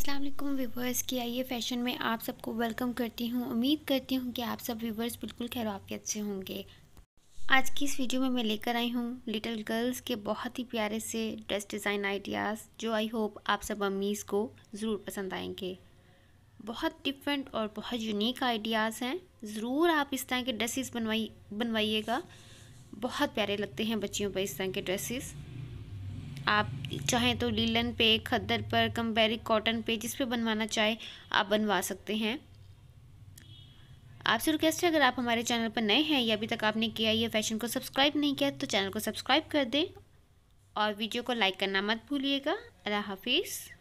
अस्सलाम वालेकुम व्यूवर्स की आइए फैशन में आप सबको वेलकम करती हूँ उम्मीद करती हूँ कि आप सब व्यूवर्स बिल्कुल खैरवाफियत से होंगे आज की इस वीडियो में मैं लेकर आई हूँ लिटिल गर्ल्स के बहुत ही प्यारे से ड्रेस डिज़ाइन आइडियाज़ जो आई होप आप सब अम्मीज़ को ज़रूर पसंद आएंगे बहुत डिफरेंट और बहुत यूनिक आइडियाज़ हैं ज़रूर आप इस तरह के ड्रेसिस बनवाई बनवाइएगा बहुत प्यारे लगते हैं बच्चियों पर इस तरह के ड्रेसिस आप चाहें तो लीलन पे खद्दर पर कम्बेरिक कॉटन पे जिस पे बनवाना चाहे आप बनवा सकते हैं आपसे रिक्वेस्ट है अगर आप हमारे चैनल पर नए हैं या अभी तक आपने किया या फैशन को सब्सक्राइब नहीं किया तो चैनल को सब्सक्राइब कर दें और वीडियो को लाइक करना मत भूलिएगा अल्लाह हाफिज़